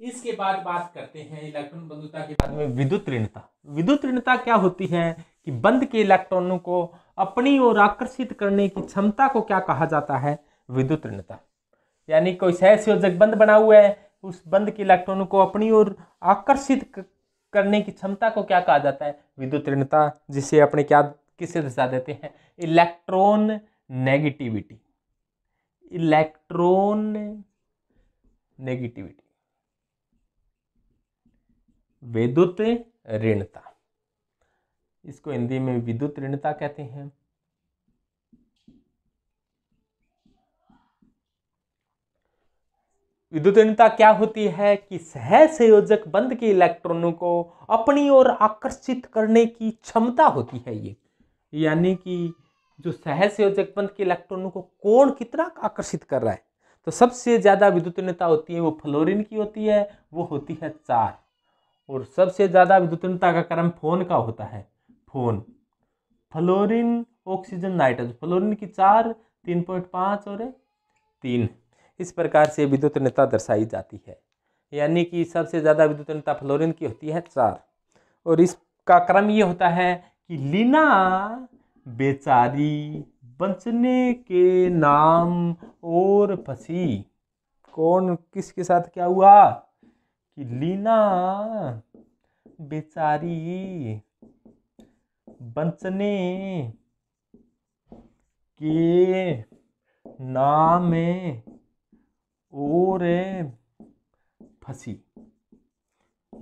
इसके बाद बात करते हैं इलेक्ट्रॉन बंधुता के बाद में विद्युत ऋणता विद्युत ऋणता क्या होती है कि बंद के इलेक्ट्रॉनों को अपनी ओर आकर्षित करने की क्षमता को क्या कहा जाता है विद्युत ऋणता यानी कोई सहसयोजक बंद बना हुआ है उस बंद के इलेक्ट्रॉनों को अपनी ओर आकर्षित करने की क्षमता को क्या कहा जाता है विद्युत ऋणता जिसे अपने क्या किसे दर्शा देते हैं इलेक्ट्रॉन नेगेटिविटी इलेक्ट्रॉन नेगेटिविटी विद्युत ऋणता इसको हिंदी में विद्युत ऋणता कहते हैं विद्युत ऋणता क्या होती है कि सह संयोजक बंद के इलेक्ट्रॉनों को अपनी ओर आकर्षित करने की क्षमता होती है ये यानी कि जो सह संयोजक बंद के इलेक्ट्रॉनों को कौन कितना आकर्षित कर रहा है तो सबसे ज़्यादा विद्युत ऋणता होती है वो फ्लोरिन की होती है वो होती है चार और सबसे ज़्यादा विद्युतनता का क्रम फोन का होता है FON fluorine oxygen nitrogen fluorine की चार तीन पॉइंट पाँच और तीन इस प्रकार से विद्युतनता दर्शाई जाती है यानी कि सबसे ज़्यादा विद्युतनता फ्लोरिन की होती है चार और इसका क्रम ये होता है कि लीना बेचारी बचने के नाम और फसी कौन किसके साथ क्या हुआ कि लीना बेचारी बचने के नाम और फंसी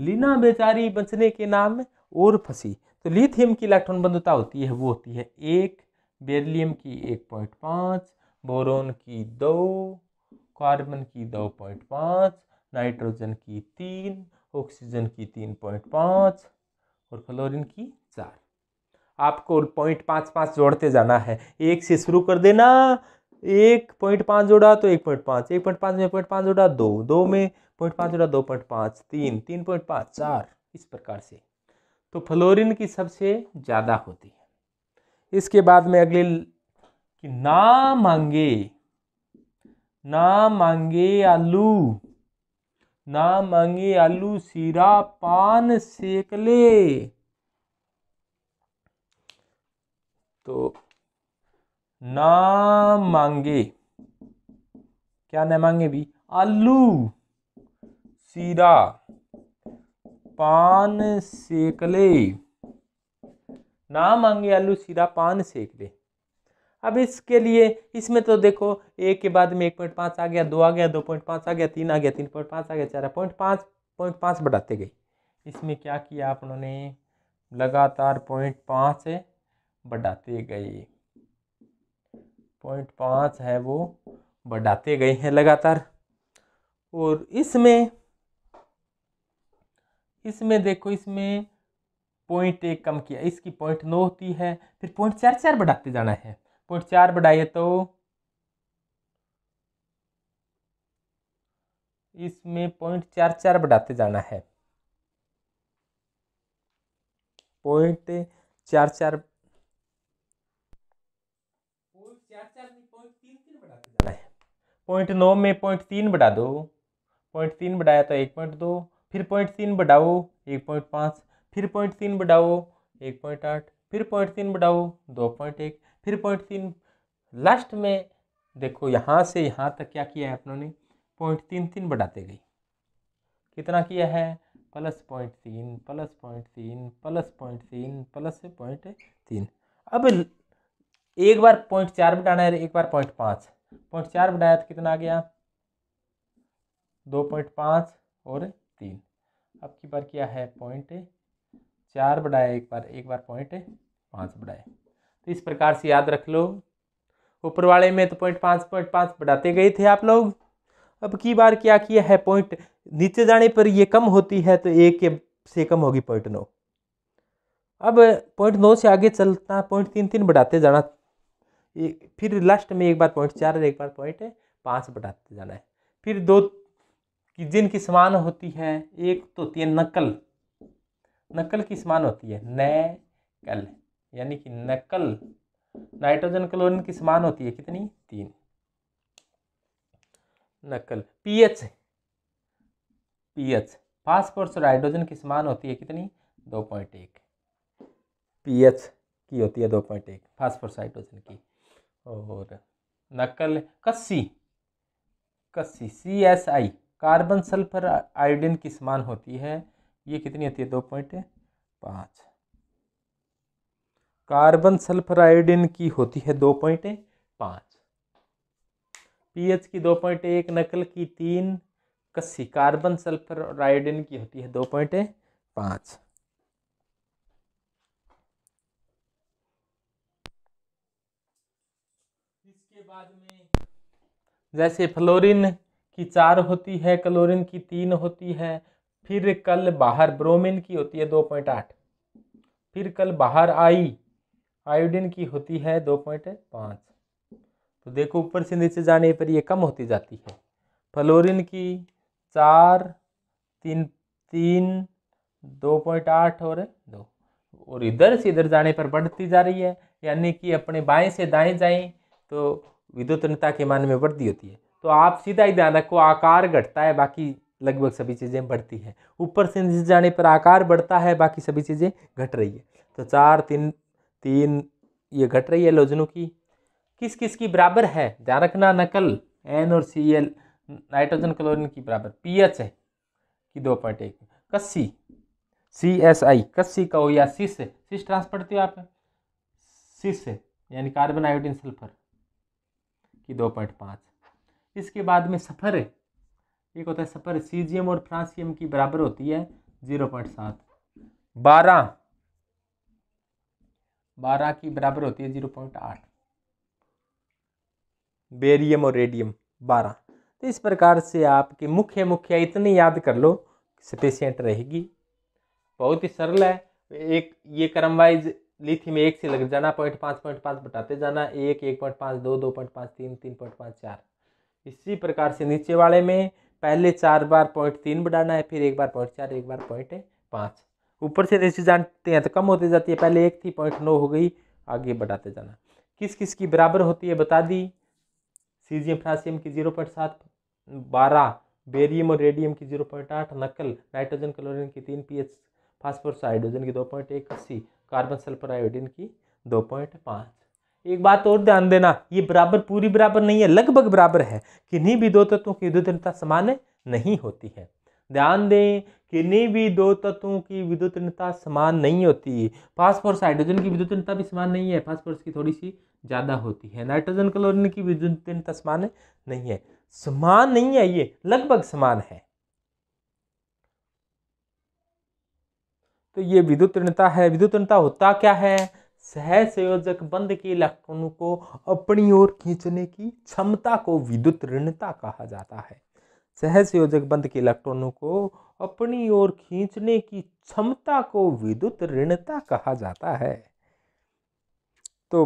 लीना बेचारी बचने के नाम में और फंसी तो लिथियम की इलेक्ट्रॉन बंधुता होती है वो होती है एक बेरिलियम की एक पॉइंट पाँच बोरोन की दो कार्बन की दो पॉइंट पाँच नाइट्रोजन की तीन ऑक्सीजन की तीन पॉइंट पाँच और फ्लोरिन की चार आपको पॉइंट पाँच पाँच जोड़ते जाना है एक से शुरू कर देना एक पॉइंट पाँच जोड़ा तो एक पॉइंट पाँच एक पॉइंट पाँच में पॉइंट पाँच जोड़ा दो दो में पॉइंट पाँच जोड़ा दो पॉइंट पाँच तीन तीन पॉइंट पाँच चार इस प्रकार से तो फ्लोरिन की सबसे ज़्यादा होती है इसके बाद में अगले कि ना मांगे ना मांगे आलू ना मांगे आलू सीरा पान सेक ले तो ना मांगे क्या ना मांगे भी आलू सीरा पान सेक ले ना मांगे आलू सीरा पान सेक ले अब इसके लिए इसमें तो देखो एक के बाद में एक पॉइंट पाँच आ गया दो आ गया दो पॉइंट पाँच आ गया तीन आ गया तीन पॉइंट पाँच आ गया चार पॉइंट पाँच पॉइंट पाँच बढ़ाते गए इसमें क्या किया आप उन्होंने लगातार पॉइंट पाँच बढ़ाते गए पॉइंट पाँच है वो बढ़ाते गए हैं लगातार और इसमें इसमें देखो इसमें पॉइंट एक कम किया इसकी पॉइंट नौ होती है फिर पॉइंट चार चार बढ़ाते जाना है पॉइंट चार बढ़ाइए तो इसमें पॉइंट चार चार बढ़ाते जाना है पॉइंट चार चार पॉइंट नौ में पॉइंट तीन बढ़ा दो पॉइंट तीन बढ़ाया तो एक पॉइंट दो फिर पॉइंट तीन बढ़ाओ एक पॉइंट पाँच फिर पॉइंट तीन बढ़ाओ एक पॉइंट आठ फिर पॉइंट तीन बढ़ाओ दो पॉइंट एक फिर पॉइंट तीन लास्ट में देखो यहाँ से यहाँ तक क्या किया है अपनों ने पॉइंट तीन तीन बढ़ाते गई कितना किया है प्लस पॉइंट तीन प्लस पॉइंट तीन प्लस पॉइंट तीन प्लस पॉइंट तीन अब एक बार पॉइंट चार बढ़ाना है एक बार पॉइंट पाँच पॉइंट चार बढ़ाया तो कितना आ गया दो पॉइंट पाँच और तीन अब की बार क्या है पॉइंट चार बढ़ाया एक बार एक बार पॉइंट पाँच बढ़ाए तो इस प्रकार से याद रख लो ऊपर वाले में तो पॉइंट पाँच पॉइंट पाँच बढ़ाते गए थे आप लोग अब की बार क्या किया है पॉइंट नीचे जाने पर ये कम होती है तो एक के से कम होगी पॉइंट नौ अब पॉइंट नौ से आगे चलता पॉइंट तीन तीन बढ़ाते जाना फिर लास्ट में एक बार पॉइंट चार एक बार पॉइंट पाँच बढ़ाते जाना है फिर दो कि जिनकी समान होती है एक तो होती है नकल नकल की समान होती है नकल यानी कि नकल नाइट्रोजन क्लोरीन की समान होती है कितनी तीन नकल पीएच पीएच फास्फोरस और हाइड्रोजन की समान होती है कितनी दो पॉइंट एक पीएच की होती है दो पॉइंट एक फास्फोरस हाइड्रोजन की और नकल कस्सी कस्सी C S I carbon sulphur iodine की समान होती है ये कितनी होती है दो पॉइंट पाँच कार्बन सल्फर आयोडिन की होती है दो पॉइंट पाँच पीएच की दो पॉइंट एक नकल की तीन कस्सी कार्बन सल्फर और की होती है दो पॉइंट पाँच इसके बाद में जैसे फ्लोरीन की चार होती है क्लोरीन की तीन होती है फिर कल बाहर ब्रोमीन की होती है दो पॉइंट आठ फिर कल बाहर आई आयोडीन की होती है दो पॉइंट पाँच तो देखो ऊपर से नीचे जाने पर ये कम होती जाती है फ्लोरिन की चार तीन तीन दो पॉइंट आठ और दो और इधर से इधर जाने पर बढ़ती जा रही है यानी कि अपने बाएं से दाएं जाएं तो विद्युतनता के मान में वृद्धि होती है तो आप सीधा ही ध्यान रखो आकार घटता है बाकी लगभग सभी चीज़ें बढ़ती हैं ऊपर से नीचे जाने पर आकार बढ़ता है बाकी सभी चीज़ें घट रही है तो चार तीन तीन ये घट रही है लोजनों की किस किस की बराबर है ध्यान रखना नकल एन और सी एल नाइट्रोजन क्लोरिन की बराबर पी एच है कि दो पॉइंट एक कस्सी सी एस आई कस्सी का हो या सिस सिस ट्रांसफरते हो आप सिस यानी कार्बन आयोडीन सल्फर की दो पॉइंट पाँच इसके बाद में सफ़र है एक होता है सफ़र सीजियम और फ्रांसियम की बराबर होती है जीरो पॉइंट सात बारह बारह की बराबर होती है जीरो पॉइंट आठ बेरियम और रेडियम बारह तो इस प्रकार से आपके मुख्य मुख्य इतने याद कर लो सफिशियंट रहेगी बहुत ही सरल है एक ये क्रम वाइज लिथियम में एक से लग जाना पॉइंट पाँच पॉइंट पाँच बटाते जाना एक एक पॉइंट पाँच दो दो पॉइंट पाँच तीन तीन पॉइंट पाँच चार इसी प्रकार से नीचे वाले में पहले चार बार पॉइंट तीन बढ़ाना है फिर एक बार पॉइंट चार एक बार पॉइंट पाँच ऊपर से रेसिज आते हैं तो कम होती जाती है पहले एक थी पॉइंट नौ हो गई आगे बढ़ाते जाना किस किस की बराबर होती है बता दी सीजियम फ्रासियम की जीरो पॉइंट सात बारह बेरियम और रेडियम की जीरो पॉइंट आठ नकल नाइट्रोजन क्लोरिन की तीन पी एच फास्फोरस हाइड्रोजन की दो पॉइंट एक अस्सी कार्बन सल्फर आयोडीन की दो पॉइंट पाँच एक बात और ध्यान देना ये बराबर पूरी बराबर नहीं है लगभग बराबर है किन्हीं भी दो तत्वों की विद्युतता समान नहीं होती है ध्यान दें किन्हीं भी दो तत्वों की विद्युतता समान नहीं होती फास्फोरस हाइड्रोजन की विद्युतता भी समान नहीं है फास्फोरस की थोड़ी सी ज़्यादा होती है नाइट्रोजन क्लोरिन की विद्युतता समान नहीं है समान नहीं है ये लगभग समान है तो ये विद्युत है विद्युत होता क्या है सह संयोजक बंद के इलेक्ट्रॉनों को अपनी ओर खींचने की क्षमता को विद्युत ऋणता कहा जाता है सहज योजक बंद के इलेक्ट्रॉनों को अपनी ओर खींचने की क्षमता को विद्युत ऋणता कहा जाता है तो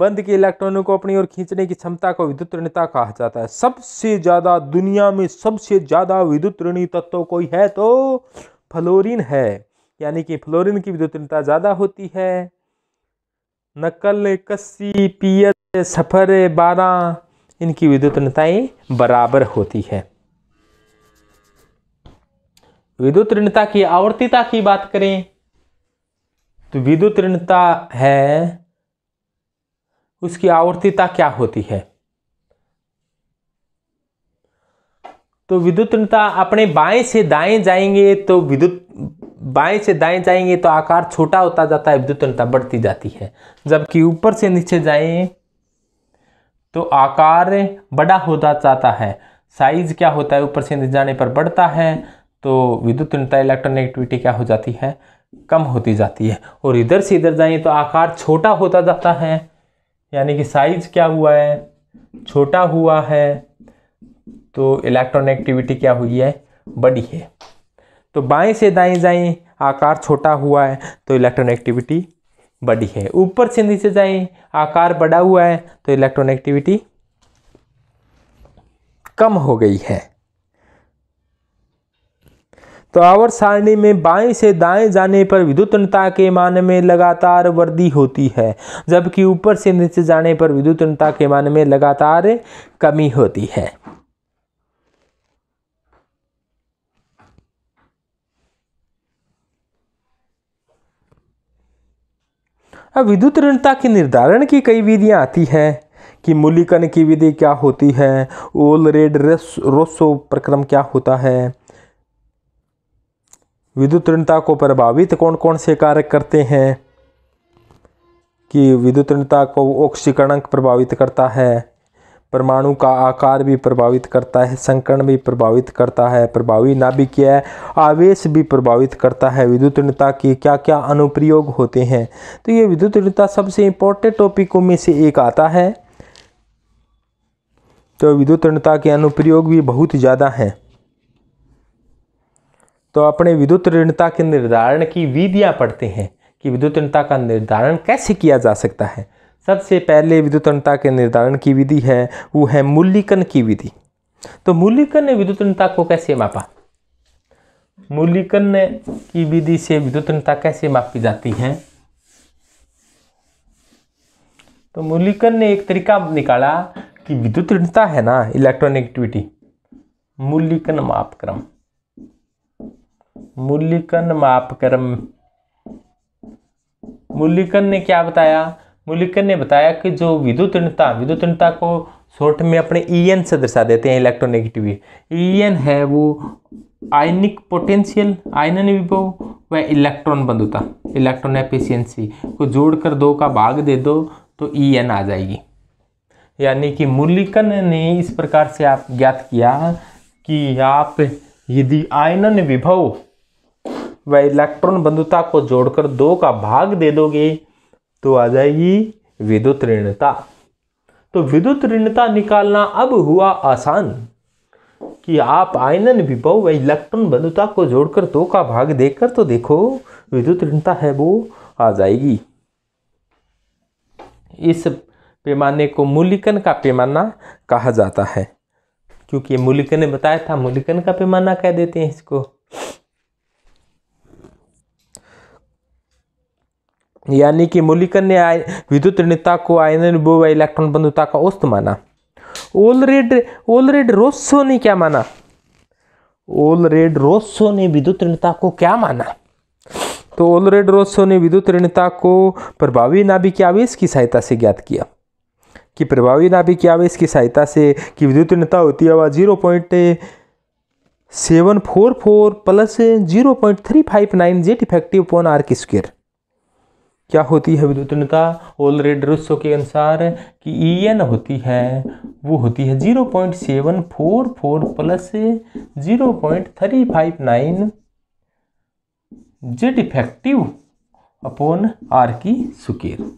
बंद के इलेक्ट्रॉनों को अपनी ओर खींचने की क्षमता को विद्युत ऋणता कहा जाता है सबसे ज़्यादा दुनिया में सबसे ज़्यादा विद्युत ऋणी तत्व कोई है तो फ्लोरीन है यानी कि फ्लोरीन की विद्युत ऋणता ज़्यादा होती है नकल कस्सी पीएच सफर बारह इनकी विद्युत ऋणताएं बराबर होती है विद्युत ऋणता की आवर्तिता की बात करें तो विद्युत ऋणता है उसकी आवर्तिता क्या होती है तो विद्युत ऋणता अपने बाएं से दाएं जाएंगे तो विद्युत बाएं से दाएं जाएंगे तो आकार छोटा होता जाता है विद्युत ऋणता बढ़ती जाती है जबकि ऊपर से नीचे जाएं तो आकार बड़ा होता जाता है साइज क्या होता है ऊपर से नीचे जाने पर बढ़ता है तो विद्युत ऋणता इलेक्ट्रोनेगेटिविटी क्या हो जाती है कम होती जाती है और इधर से इधर जाइए तो आकार छोटा होता जाता है यानी कि साइज क्या हुआ है छोटा हुआ है तो इलेक्ट्रोनेगेटिविटी क्या हुई है बड़ी है तो बाएं से दाएं जाएं आकार छोटा हुआ है तो इलेक्ट्रोनेगेटिविटी बड़ी है ऊपर से नीचे जाएं आकार बड़ा हुआ है तो इलेक्ट्रोनेगेटिविटी कम हो गई है तो आवर्त सारणी में बाएं से दाएं जाने पर विद्युतनता के मान में लगातार वृद्धि होती है जबकि ऊपर से नीचे जाने पर विद्युतनता के मान में लगातार कमी होती है अब विद्युत ऋणता के निर्धारण की कई विधियां आती हैं कि मूल्यकन की विधि क्या होती है ओल रेड रेस रोसो प्रक्रम क्या होता है विद्युत ऋणता को प्रभावित कौन कौन से कारक करते हैं कि विद्युत ऋणता को ऑक्सीकरणक प्रभावित करता है परमाणु का आकार भी प्रभावित करता है संकरण भी प्रभावित करता है प्रभावी नाभिकीय आवेश भी प्रभावित करता है विद्युत ऋणता के क्या क्या अनुप्रयोग होते हैं तो ये विद्युत ऋणता सबसे इम्पोर्टेंट टॉपिकों में से एक आता है तो विद्युत ऋणता के अनुप्रयोग भी बहुत ज़्यादा हैं तो अपने विद्युत ऋणता के निर्धारण की विधियाँ पढ़ते हैं कि विद्युत ऋणता का निर्धारण कैसे किया जा सकता है सबसे पहले विद्युत ऋणता के निर्धारण की विधि है वो है मूल्यकन की विधि तो मूल्यकन ने विद्युत ऋणता को कैसे मापा मूल्यकन की विधि से विद्युत ऋणता कैसे मापी जाती है तो मूल्यकन ने एक तरीका निकाला कि विद्युत ऋणता है ना इलेक्ट्रॉनिक एक्टिविटी मूल्यकन मापक्रम मूल्यकन मापक्रम मूल्यकन ने क्या बताया मूल्यकन ने बताया कि जो विद्युत ऋणता विद्युत ऋणता को शॉर्ट में अपने ई e एन से दर्शा देते हैं इलेक्ट्रोनेगेटिव ई एन है वो आयनिक पोटेंशियल आयनन विभव व इलेक्ट्रॉन बंधुता इलेक्ट्रॉन एफिशिएंसी को जोड़कर दो का भाग दे दो तो ई e एन आ जाएगी यानी कि मूल्यकन ने इस प्रकार से आप ज्ञात किया कि आप यदि आयनन विभव व इलेक्ट्रॉन बंधुता को जोड़कर दो का भाग दे दोगे तो आ जाएगी विद्युत ऋणता तो विद्युत ऋणता निकालना अब हुआ आसान कि आप आयनन विभव व इलेक्ट्रॉन बंधुता को जोड़कर दो का भाग देकर तो देखो विद्युत ऋणता है वो आ जाएगी इस पैमाने को मूल्यकन का पैमाना कहा जाता है क्योंकि मूल्यकन ने बताया था मूल्यकन का पैमाना कह देते हैं इसको यानी कि मुलिकन ने विद्युत ऋणता को आयन व इलेक्ट्रॉन बंधुता का औस्त माना ओलरेड ओलरेड रोसो ने क्या माना ओलरेड रोसो ने विद्युत ऋणता को क्या माना तो ओलरेड रोसो ने विद्युत ऋणता को प्रभावी नाभिक आवेश की सहायता से ज्ञात किया कि प्रभावी नाभिक आवेश की सहायता से कि विद्युत ऋणता होती है वह zero point seven four four plus zero point three five nine Z effective upon R की स्क्वेयर क्या होती है विद्युतनता ऑलरेड रुस्सो के अनुसार कि ई e एन होती है वो होती है zero point seven four four plus zero point three five nine Z effective upon R की सुकेर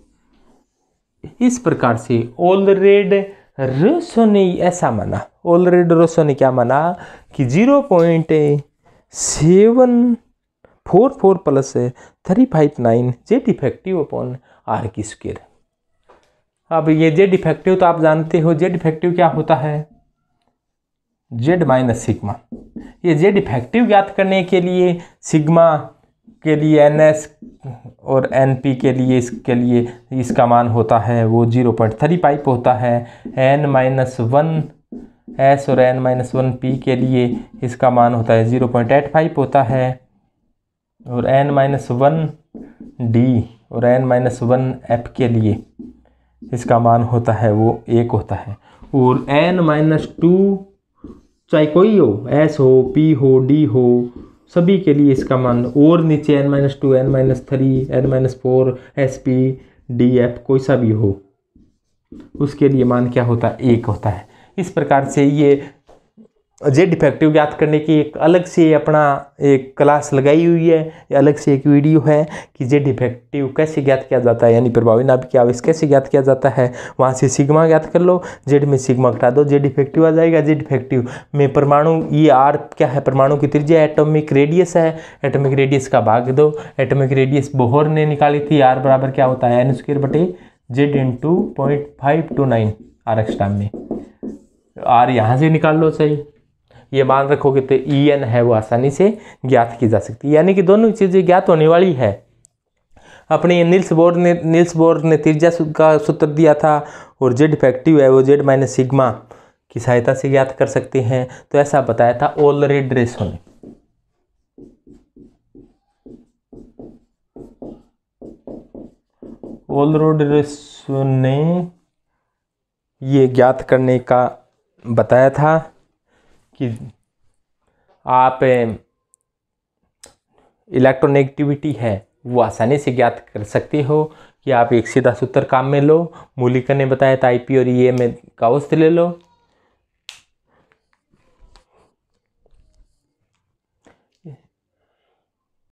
इस प्रकार से ऑलरेड रोसो ने ऐसा माना ऑलरेड रोसो ने क्या माना कि zero point seven four four plus three five nine Z effective upon R की स्क्वेयर अब ये जेड इफेक्टिव तो आप जानते हो जेड इफेक्टिव क्या होता है जेड माइनस सिग्मा ये जेड इफेक्टिव ज्ञात करने के लिए सिग्मा के लिए एन एस और एन पी के लिए इसके लिए इसका मान होता है वो जीरो पॉइंट थ्री फाइव होता है एन माइनस वन एस और एन माइनस वन पी के लिए इसका मान होता है ज़ीरो पॉइंट एट फाइव होता है और एन माइनस वन डी और एन माइनस वन एफ के लिए इसका मान होता है वो एक होता है और एन माइनस टू चाहे कोई हो एस हो पी हो डी हो सभी के लिए इसका मान और नीचे N minus two N minus three N minus four S P D F कोई सा भी हो उसके लिए मान क्या होता है एक होता है इस प्रकार से ये जे डिफेक्टिव ज्ञात करने की एक अलग से अपना एक क्लास लगाई हुई है अलग से एक वीडियो है कि जे डिफेक्टिव कैसे ज्ञात किया जाता है यानी प्रभावी नाभिक की आवेश कैसे ज्ञात किया जाता है वहाँ से सिग्मा ज्ञात कर लो जेड में सिग्मा घटा दो जे डिफेक्टिव आ जाएगा जे डिफेक्टिव में परमाणु ये आर क्या है परमाणु की त्रिज्या एटोमिक रेडियस है एटोमिक रेडियस का भाग दो एटोमिक रेडियस बोहर ने निकाली थी आर बराबर क्या होता है एन स्क्र बटे Z into point five two nine R X time में आर यहाँ से निकाल लो सही ये मान रखोगे तो ई e एन है वो आसानी से ज्ञात की जा सकती है यानी कि दोनों चीज़ें ज्ञात होने वाली है अपने नील्स बोर्ड ने नील्स बोर्ड ने तिरजा का सूत्र दिया था और जेड इफेक्टिव है वो जेड माइनस सिग्मा की सहायता से ज्ञात कर सकते हैं तो ऐसा बताया था ऑलरेड रेसो ने रोड रेसो ने ये ज्ञात करने का बताया था कि आप इलेक्ट्रोनेगेटिविटी है वो आसानी से ज्ञात कर सकते हो कि आप एक सीधा सूत्र काम में लो मूलिका ने बताया था आईपी और ए e में गाउस ले लो